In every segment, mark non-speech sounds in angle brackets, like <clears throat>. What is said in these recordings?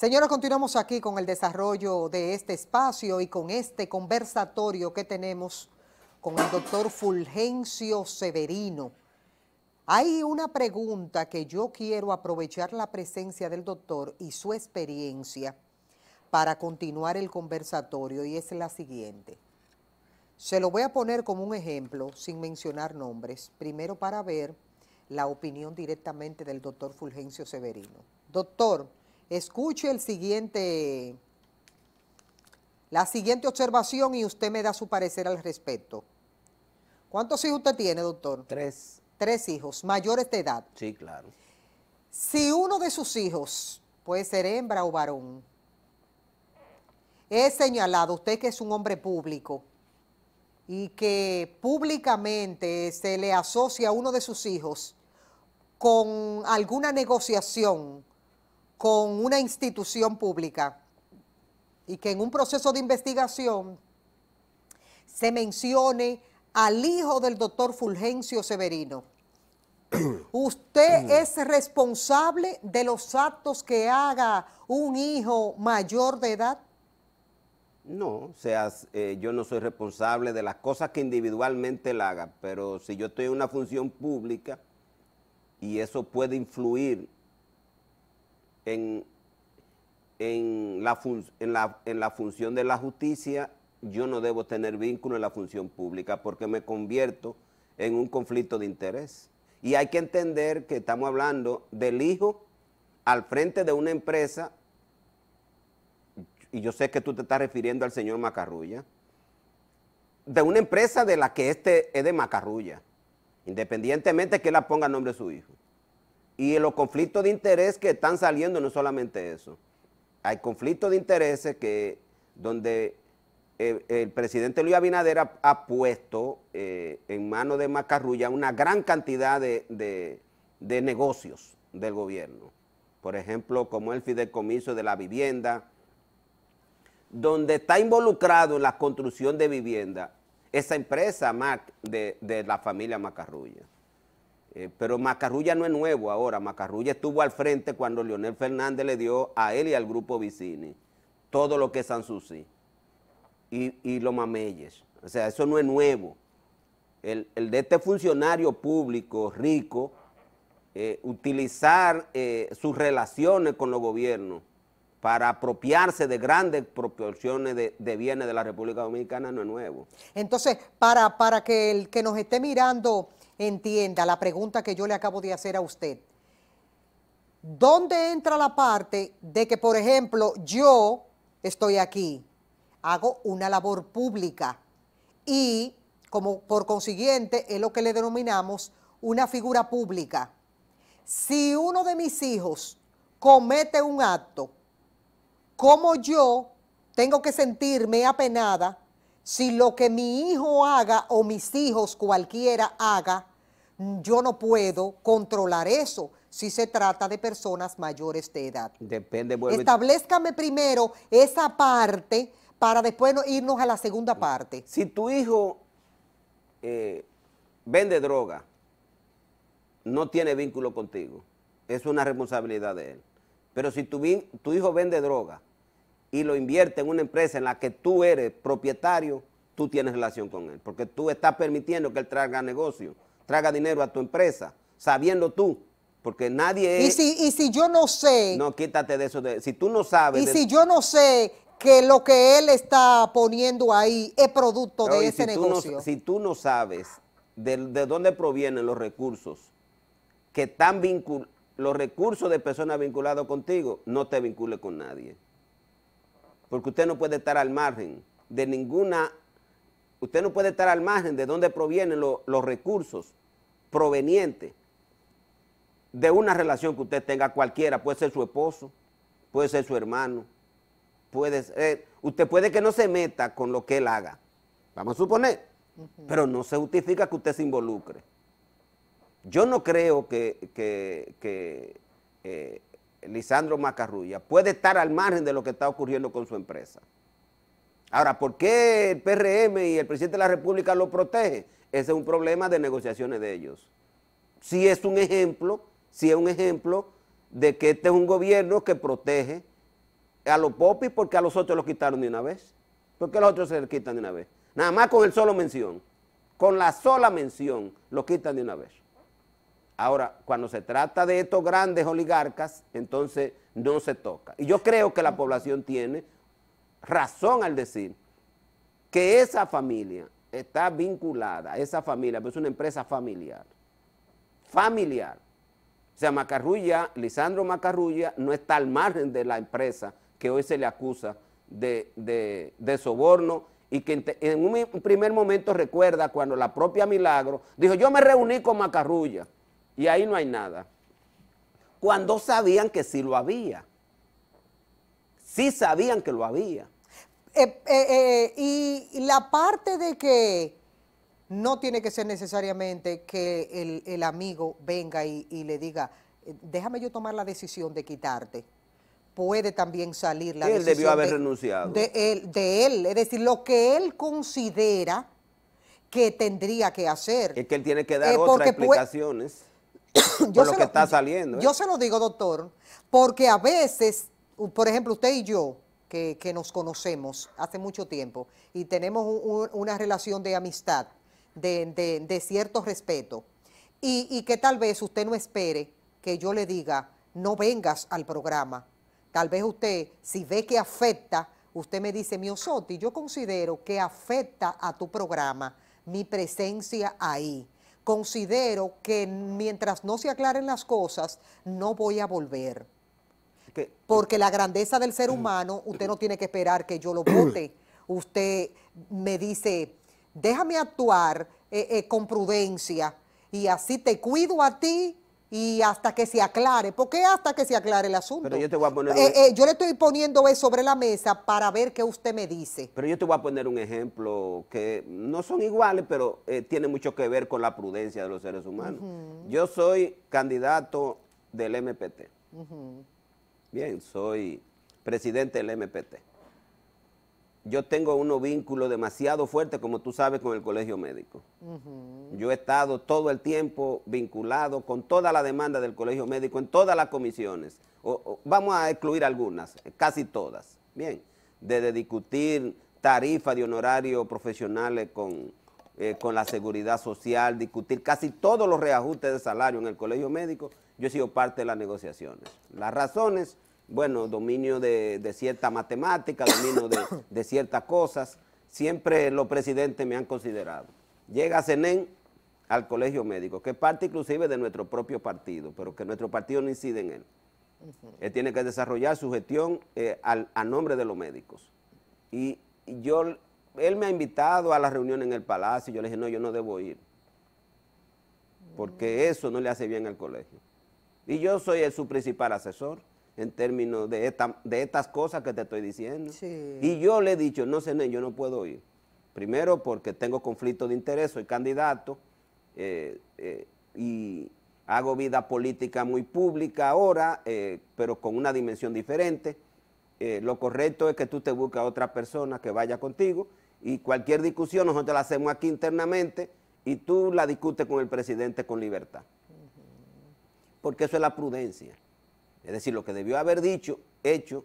Señora, continuamos aquí con el desarrollo de este espacio y con este conversatorio que tenemos con el doctor Fulgencio Severino. Hay una pregunta que yo quiero aprovechar la presencia del doctor y su experiencia para continuar el conversatorio y es la siguiente. Se lo voy a poner como un ejemplo sin mencionar nombres, primero para ver la opinión directamente del doctor Fulgencio Severino. Doctor, Escuche el siguiente, la siguiente observación y usted me da su parecer al respecto. ¿Cuántos hijos usted tiene, doctor? Tres. Tres hijos, mayores de edad. Sí, claro. Si uno de sus hijos, puede ser hembra o varón, es señalado, usted que es un hombre público, y que públicamente se le asocia a uno de sus hijos con alguna negociación con una institución pública y que en un proceso de investigación se mencione al hijo del doctor Fulgencio Severino. <clears throat> Usted es responsable de los actos que haga un hijo mayor de edad. No, o sea, eh, yo no soy responsable de las cosas que individualmente él haga, pero si yo estoy en una función pública y eso puede influir en, la en, la, función de la justicia, yo no debo tener vínculo en la función pública porque me convierto en un conflicto de interés. Y hay que entender que estamos hablando del hijo al frente de una empresa, y yo sé que tú te estás refiriendo al señor Macarrulla, de una empresa de la que este es de Macarrulla, independientemente que la ponga a nombre de su hijo y los conflictos de interés que están saliendo, no solamente eso. Hay conflictos de intereses que, donde eh, el, presidente Luis Abinader ha, puesto eh, en manos de Macarrulla una gran cantidad de, negocios del gobierno. Por ejemplo, como el fideicomiso de la vivienda, donde está involucrado en la construcción de vivienda esa empresa Mac, de la familia Macarrulla. Eh, pero Macarrulla no es nuevo ahora, Macarrulla estuvo al frente cuando Leonel Fernández le dio a él y al grupo Vicini todo lo que es Sanssouci y, y los mameyes. O sea, eso no es nuevo. El, de este funcionario público rico, eh, utilizar eh, sus relaciones con los gobiernos para apropiarse de grandes proporciones de, bienes de la República Dominicana no es nuevo. Entonces, para, para que el que nos esté mirando entienda la pregunta que yo le acabo de hacer a usted. ¿Dónde entra la parte de que, por ejemplo, yo estoy aquí, hago una labor pública y, como por consiguiente, es lo que le denominamos una figura pública? Si uno de mis hijos comete un acto, ¿cómo yo tengo que sentirme apenada si lo que mi hijo haga o mis hijos cualquiera haga yo no puedo controlar eso si se trata de personas mayores de edad. Depende, Establezcame primero esa parte para después irnos a la segunda parte. Si tu hijo eh, vende droga, no tiene vínculo contigo, es una responsabilidad de él. Pero si tu hijo vende droga y lo invierte en una empresa en la que tú eres propietario, tú tienes relación con él, porque tú estás permitiendo que él traiga negocio traga dinero a tu empresa, sabiendo tú, porque nadie es... Y si, yo no sé... No, quítate de eso, si tú no sabes... Y si yo no sé que lo que él está poniendo ahí es producto de ese negocio. si tú no sabes de, dónde provienen los recursos que están vinculados, los recursos de personas vinculadas contigo, no te vincule con nadie. Porque usted no puede estar al margen de ninguna, usted no puede estar al margen de dónde provienen los recursos proveniente de una relación que usted tenga cualquiera, puede ser su esposo, puede ser su hermano, puede ser, usted puede que no se meta con lo que él haga, vamos a suponer, pero no se justifica que usted se involucre. Yo no creo que, eh, Lisandro Macarrulla puede estar al margen de lo que está ocurriendo con su empresa. Ahora, ¿por qué el PRM y el presidente de la República lo protege? Ese es un problema de negociaciones de ellos. Si es un ejemplo, si es un ejemplo de que este es un gobierno que protege a los popis porque a los otros los quitaron de una vez. porque a los otros se les quitan de una vez? Nada más con el solo mención. Con la sola mención los quitan de una vez. Ahora, cuando se trata de estos grandes oligarcas, entonces no se toca. Y yo creo que la población tiene razón al decir que esa familia está vinculada a esa familia, pero es una empresa familiar. Familiar. O sea, Macarrulla, Lisandro Macarrulla, no está al margen de la empresa que hoy se le acusa de, soborno y que en un primer momento recuerda cuando la propia Milagro dijo, yo me reuní con Macarrulla y ahí no hay nada. Cuando sabían que sí lo había. Sí sabían que lo había. Eh, eh, eh, y la parte de que no tiene que ser necesariamente que el, amigo venga y, le diga, déjame yo tomar la decisión de quitarte. Puede también salir la decisión decisión. Él debió haber renunciado. De él, es decir, lo que él considera que tendría que hacer. Es que él tiene que dar otras explicaciones <coughs> por lo, que está saliendo. Yo se lo digo, doctor, porque a veces, por ejemplo, usted y yo, que, nos conocemos hace mucho tiempo y tenemos una relación de amistad, de, cierto respeto, y, que tal vez usted no espere que yo le diga, no vengas al programa. Tal vez usted, si ve que afecta, usted me dice, Miosotti, yo considero que afecta a tu programa mi presencia ahí. Considero que mientras no se aclaren las cosas, no voy a volver. Porque la grandeza del ser humano, usted no tiene que esperar que yo lo <clears throat> vote. usted me dice, déjame actuar eh, eh, con prudencia y así te cuido a ti y hasta que se aclare. ¿Por qué hasta que se aclare el asunto? yo le estoy poniendo sobre la mesa para ver qué usted me dice. Pero yo te voy a poner un ejemplo que no son iguales, pero eh, tiene mucho que ver con la prudencia de los seres humanos. Yo soy candidato del MPT. Bien, soy presidente del MPT. Yo tengo unos vínculo demasiado fuerte, como tú sabes, con el colegio médico. Yo he estado todo el tiempo vinculado con toda la demanda del colegio médico en todas las comisiones. vamos a excluir algunas, casi todas. Bien, de discutir tarifas de honorarios profesionales con eh, con la seguridad social, discutir casi todos los reajustes de salario en el colegio médico, yo he sido parte de las negociaciones. Las razones, bueno, dominio de, cierta matemática, dominio de, ciertas cosas, siempre los presidentes me han considerado. Llega CENEN e al colegio médico, que es parte inclusive de nuestro propio partido, pero que nuestro partido no incide en él. Él tiene que desarrollar su gestión eh, a nombre de los médicos. Y yo él me ha invitado a la reunión en el palacio. Yo le dije, no, yo no debo ir. Porque eso no le hace bien al colegio. Y yo soy su principal asesor en términos de, de estas cosas que te estoy diciendo. Y yo le he dicho, no, sé yo no puedo ir. Primero porque tengo conflicto de interés, soy candidato eh, eh, y hago vida política muy pública ahora, eh, pero con una dimensión diferente. lo correcto es que tú te busques a otra persona que vaya contigo y cualquier discusión nosotros la hacemos aquí internamente y tú la discutes con el presidente con libertad. Porque eso es la prudencia. Es decir, lo que debió haber dicho, hecho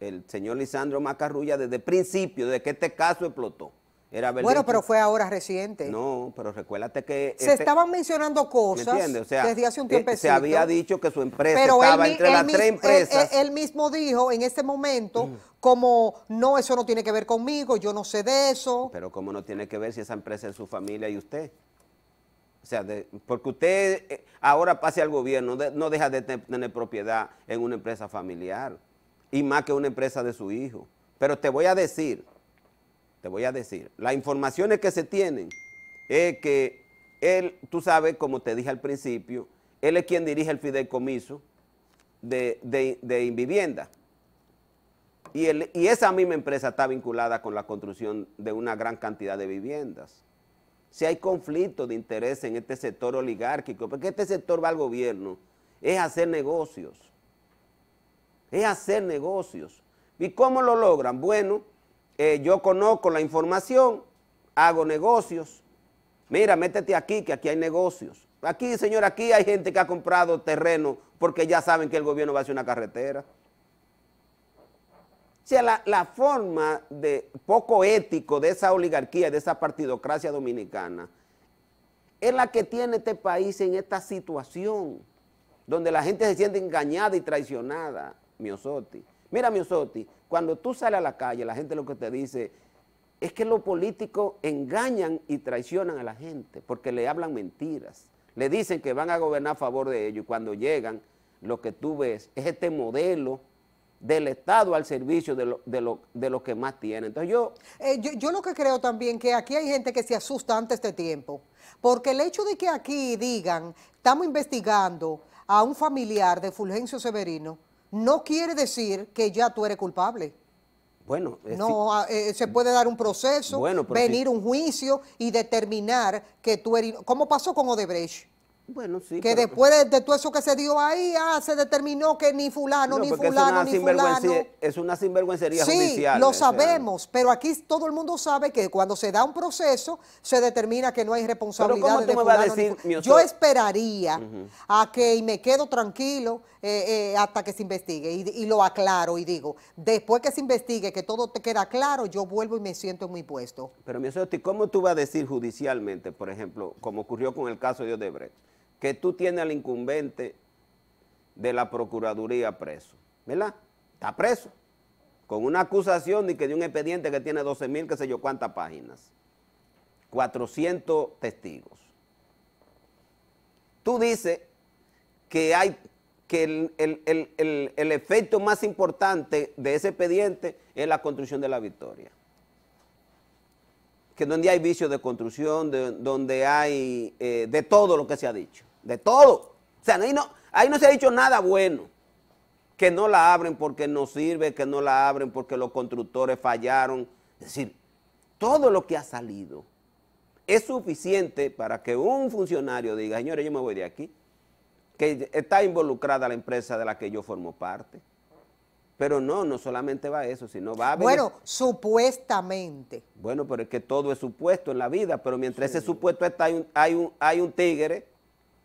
el señor Lisandro Macarrulla desde el principio, desde que este caso explotó bueno, pero fue ahora reciente. No, pero recuérdate que... Se este estaban mencionando cosas desde hace un tiempo. Eh, se había dicho que su empresa estaba entre las tres empresas. Él, mismo dijo en este momento como, no, eso no tiene que ver conmigo, yo no sé de eso. Pero ¿cómo no tiene que ver si esa empresa es su familia y usted? O sea, porque usted eh, ahora pase al gobierno, no deja de tener propiedad en una empresa familiar y más que una empresa de su hijo. Pero te voy a decir te voy a decir, las informaciones que se tienen es que él, tú sabes, como te dije al principio, él es quien dirige el fideicomiso de, de, Y, y esa misma empresa está vinculada con la construcción de una gran cantidad de viviendas. Si hay conflicto de interés en este sector oligárquico, porque este sector va al gobierno, es hacer negocios. Es hacer negocios. ¿Y cómo lo logran? Bueno, eh, yo conozco la información, hago negocios. Mira, métete aquí, que aquí hay negocios. Aquí, señor, aquí hay gente que ha comprado terreno porque ya saben que el gobierno va a hacer una carretera. O sea, la, forma de poco ético de esa oligarquía, de esa partidocracia dominicana, es la que tiene este país en esta situación, donde la gente se siente engañada y traicionada, Miosotti. Mira, Miosotti, cuando tú sales a la calle, la gente lo que te dice es que los políticos engañan y traicionan a la gente porque le hablan mentiras. Le dicen que van a gobernar a favor de ellos y cuando llegan, lo que tú ves es este modelo del Estado al servicio de lo, que más tienen. Entonces eh, yo, yo... lo que creo también que aquí hay gente que se asusta ante este tiempo, porque el hecho de que aquí digan, estamos investigando a un familiar de Fulgencio Severino, no quiere decir que ya tú eres culpable. Bueno, no ah, eh, se puede dar un proceso, venir un juicio y determinar que tú eres. ¿Cómo pasó con Odebrecht? Bueno, sí. Que después de, todo eso que se dio ahí, ah, se determinó que ni fulano, ni fulano, ni fulano. Es una sinvergüencería judicial. Sí, lo sabemos, pero aquí todo el mundo sabe que cuando se da un proceso, se determina que no hay responsabilidad de decir, Yo esperaría a que, y me quedo tranquilo eh, eh, hasta que se investigue, y, lo aclaro y digo, después que se investigue, que todo te queda claro, yo vuelvo y me siento muy puesto. Pero, mi ¿cómo tú vas a decir judicialmente, por ejemplo, como ocurrió con el caso de Odebrecht? que tú tienes al incumbente de la Procuraduría preso, ¿verdad? Está preso, con una acusación de, que de un expediente que tiene 12 mil, qué sé yo, cuántas páginas, 400 testigos. Tú dices que hay que el, efecto más importante de ese expediente es la construcción de la victoria. Que donde hay vicios de construcción, donde hay eh, de todo lo que se ha dicho de todo. O sea, ahí no, ahí no se ha dicho nada bueno. Que no la abren porque no sirve, que no la abren porque los constructores fallaron. Es decir, todo lo que ha salido es suficiente para que un funcionario diga, señores, yo me voy de aquí, que está involucrada la empresa de la que yo formo parte. Pero no, no solamente va eso, sino va a... Bueno, supuestamente. Bueno, pero es que todo es supuesto en la vida, pero mientras ese supuesto está, hay un, hay un, hay un tigre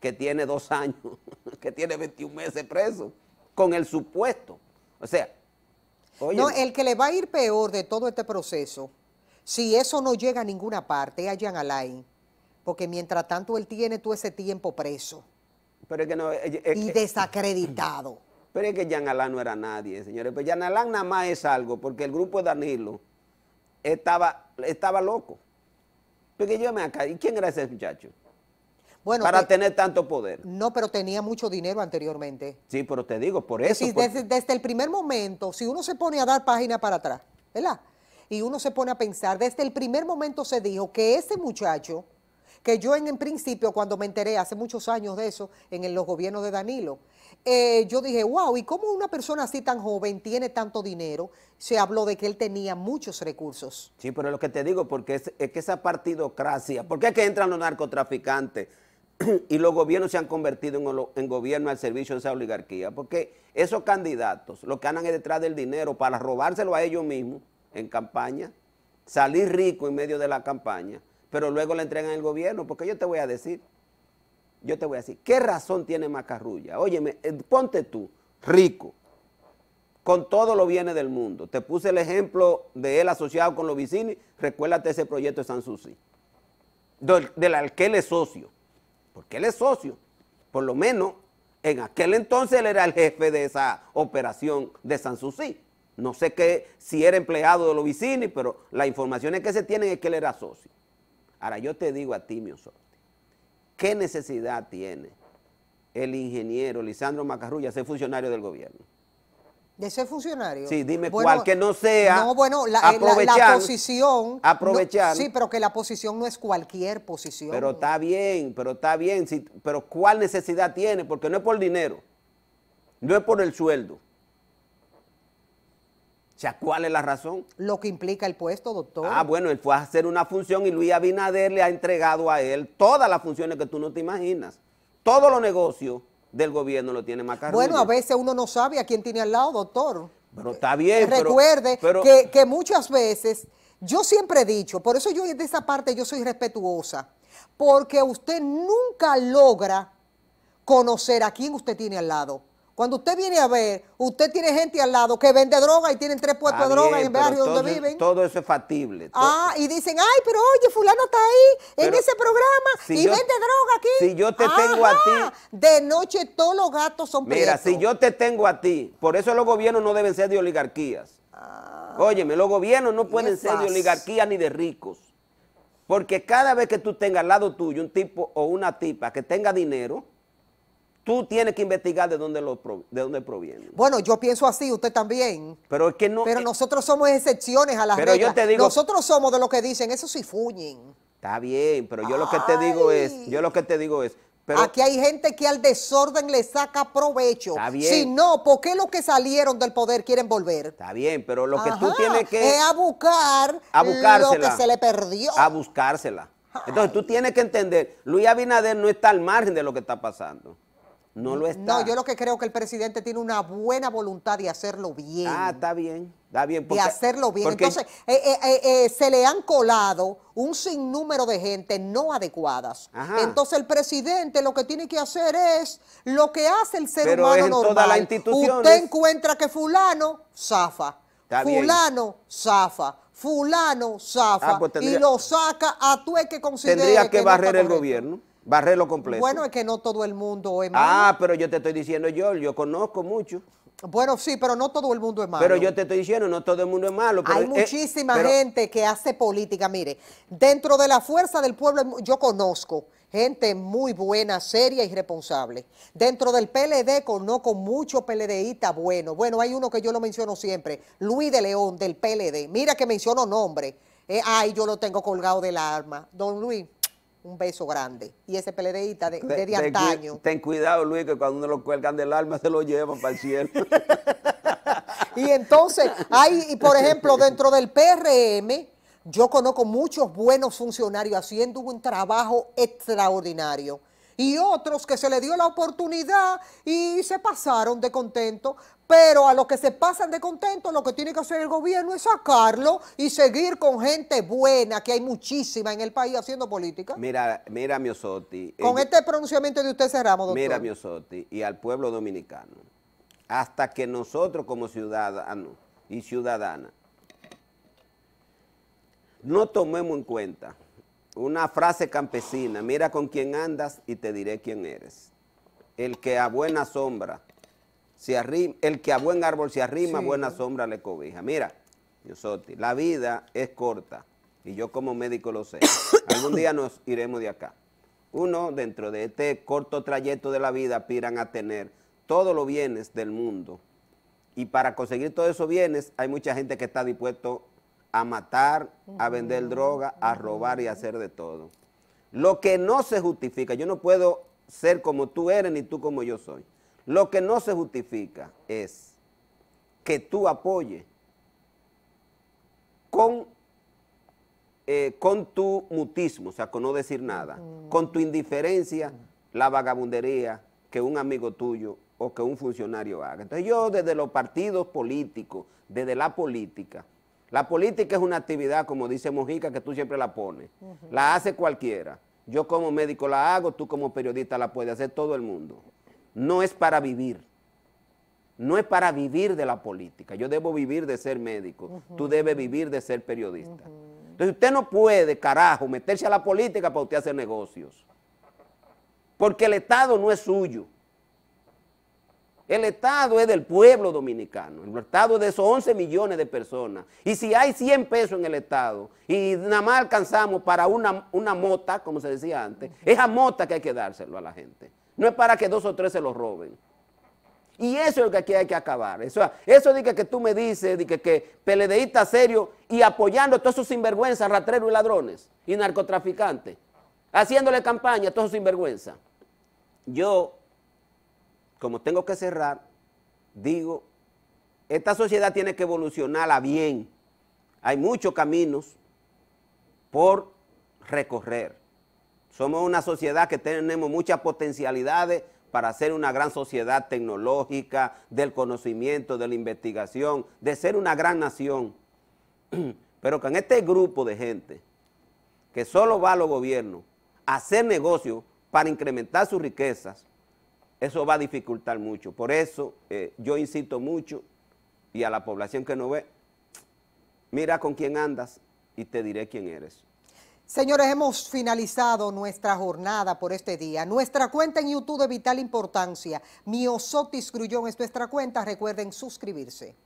que tiene dos años, <laughs> que tiene 21 meses preso, con el supuesto. O sea, No, el que le va a ir peor de todo este proceso, si eso no llega a ninguna parte, es a Alain, porque mientras tanto él tiene todo ese tiempo preso. Pero que eh, eh, eh, y desacreditado. <clears throat> Pero es que Jan Alain no era nadie, señores. Pues Jan Alain nada más es algo, porque el grupo de Danilo estaba, estaba loco. Porque yo me acá, ¿y quién era ese muchacho? para tener tanto poder. No, pero tenía mucho dinero anteriormente. Sí, pero te digo, por eso. Desde, el primer momento, si uno se pone a dar página para atrás, ¿verdad? Y uno se pone a pensar, desde el primer momento se dijo que ese muchacho, que yo en, el principio, cuando me enteré hace muchos años de eso, en los gobiernos de Danilo, eh, yo dije, wow, ¿y cómo una persona así tan joven tiene tanto dinero? Se habló de que él tenía muchos recursos. Sí, pero lo que te digo, porque es, es que esa partidocracia, ¿por qué es que entran los narcotraficantes? <clears throat> y los gobiernos se han convertido en, en gobierno al servicio de esa oligarquía, porque esos candidatos lo que andan es detrás del dinero para robárselo a ellos mismos en campaña, salir rico en medio de la campaña, pero luego le entregan al gobierno, porque yo te voy a decir, yo te voy a decir, ¿qué razón tiene Macarrulla? Óyeme, eh, ponte tú, rico, con todo lo bienes del mundo. Te puse el ejemplo de él asociado con los Vicini recuérdate ese proyecto de San del, del socio porque él es socio. Por lo menos en aquel entonces él era el jefe de esa operación de Susi. No sé qué, si era empleado de los vicini, pero la información es que se tienen es que él era socio. Ahora yo te digo a ti, mi Sorte, ¿qué necesidad tiene el ingeniero Lisandro Macarrulla ser funcionario del gobierno? De ser funcionario. Sí, dime bueno, que no sea. No, bueno, la, eh, la, posición. Aprovechar. sí, pero que la posición no es cualquier posición. Pero está bien, pero está bien. Sí, pero ¿cuál necesidad tiene? Porque no es por dinero. No es por el sueldo. O sea, ¿cuál es la razón? Lo que implica el puesto, doctor. Ah, bueno, él fue a hacer una función y Luis Abinader le ha entregado a él todas las funciones que tú no te imaginas. Todos los negocios del gobierno lo tiene caro. Bueno, a veces uno no sabe a quién tiene al lado, doctor. Pero está bien. Recuerde pero, que, que, muchas veces, yo siempre he dicho, por eso yo de esa parte yo soy respetuosa, porque usted nunca logra conocer a quién usted tiene al lado. Cuando usted viene a ver, usted tiene gente al lado que vende droga y tienen tres puestos de droga en el barrio donde viven. Todo eso es factible. Ah, y dicen, ay, pero oye, fulano está ahí en ese programa y vende droga aquí. Si yo te tengo a ti. De noche todos los gatos son Mira, si yo te tengo a ti, por eso los gobiernos no deben ser de oligarquías. Ah. Óyeme, los gobiernos no pueden ser de oligarquías ni de ricos. Porque cada vez que tú tengas al lado tuyo un tipo o una tipa que tenga dinero, Tú tienes que investigar de dónde, lo, de proviene. Bueno, yo pienso así, usted también. Pero es que no. Pero eh, nosotros somos excepciones a las pero Yo te digo, nosotros somos de lo que dicen, eso sí fuñen. Está bien, pero yo lo que te digo es, yo lo que te digo es. Pero, Aquí hay gente que al desorden le saca provecho. Está bien. Si no, ¿por qué los que salieron del poder quieren volver? Está bien, pero lo que tú tienes que. Es a buscar lo que se le perdió. A buscársela. Entonces tú tienes que entender, Luis Abinader no está al margen de lo que está pasando. No lo está. No, yo lo que creo que el presidente tiene una buena voluntad de hacerlo bien. Ah, está bien, está bien. Porque, de hacerlo bien. Entonces, eh, eh, eh, se le han colado un sinnúmero de gente no adecuadas. Entonces, el presidente lo que tiene que hacer es lo que hace el ser humano en Usted encuentra que fulano zafa, fulano zafa, fulano zafa ah, pues y lo saca a tu que considera. que, barrer el gobierno. Barrerlo completo. Bueno, es que no todo el mundo es ah, malo. Ah, pero yo te estoy diciendo yo, yo conozco mucho. Bueno, sí, pero no todo el mundo es malo. Pero yo te estoy diciendo, no todo el mundo es malo. Hay muchísima gente que hace política. Mire, dentro de la fuerza del pueblo, yo conozco gente muy buena, seria y responsable. Dentro del PLD conozco muchos PLDistas buenos. Bueno, hay uno que yo lo menciono siempre, Luis de León, del PLD. Mira que menciono nombre. Eh, ay, yo lo tengo colgado del arma. Don Luis, un beso grande. Y ese pelereíta de, de, de antaño. Ten, cuidado, Luis, que cuando uno lo cuelgan del alma <laughs> se lo llevan para el cielo. <laughs> y entonces, hay, y por ejemplo, dentro del PRM, yo conozco muchos buenos funcionarios haciendo un trabajo extraordinario y otros que se le dio la oportunidad y se pasaron de contento. Pero a los que se pasan de contento, lo que tiene que hacer el gobierno es sacarlo y seguir con gente buena, que hay muchísima en el país haciendo política. Mira, mira, Miosotti. Eh, con este pronunciamiento de usted cerramos, doctor. Mira, Miosotti, y al pueblo dominicano. Hasta que nosotros como ciudadanos y ciudadanas no tomemos en cuenta una frase campesina, mira con quién andas y te diré quién eres. El que a buena sombra se arrima, el que a buen árbol se arrima, buena sombra le cobija. Mira, soto la vida es corta y yo como médico lo sé. <coughs> Algún día nos iremos de acá. Uno, dentro de este corto trayecto de la vida, aspiran a tener todos los bienes del mundo. Y para conseguir todos esos bienes, hay mucha gente que está dispuesto a matar, a vender droga, a robar y a hacer de todo. Lo que no se justifica, yo no puedo ser como tú eres ni tú como yo soy. Lo que no se justifica es que tú apoyes con, eh, con tu mutismo, o sea, con no decir nada, con tu indiferencia, la vagabundería que un amigo tuyo o que un funcionario haga. Entonces yo desde los partidos políticos, desde la política, la política es una actividad, como dice Mojica, que tú siempre la pones. La hace cualquiera. Yo como médico la hago, tú como periodista la puedes hacer todo el mundo. No es para vivir. No es para vivir de la política. Yo debo vivir de ser médico. Tú debes vivir de ser periodista. Entonces usted no puede, carajo, meterse a la política para usted hacer negocios. Porque el Estado no es suyo. El Estado es del pueblo dominicano, el Estado es de esos 11 millones de personas. Y si hay 100 pesos en el Estado y nada más alcanzamos para una, una mota, como se decía antes, esa mota que hay que dárselo a la gente. No es para que dos o tres se lo roben. Y eso es lo que aquí hay que acabar. Eso, eso lo que, tú me dices, de que, que serio y apoyando a todos esos sinvergüenzas, ratreros y ladrones y narcotraficantes, haciéndole campaña a todos esos sinvergüenzas. Yo como tengo que cerrar, digo, esta sociedad tiene que evolucionar a bien. Hay muchos caminos por recorrer. Somos una sociedad que tenemos muchas potencialidades para ser una gran sociedad tecnológica, del conocimiento, de la investigación, de ser una gran nación. <clears throat> Pero con este grupo de gente que solo va a los gobiernos a hacer negocios para incrementar sus riquezas, eso va a dificultar mucho. Por eso eh, yo insisto mucho y a la población que no ve, mira con quién andas y te diré quién eres. Señores, hemos finalizado nuestra jornada por este día. Nuestra cuenta en YouTube de vital importancia. Miosotis Grullón es nuestra cuenta. Recuerden suscribirse.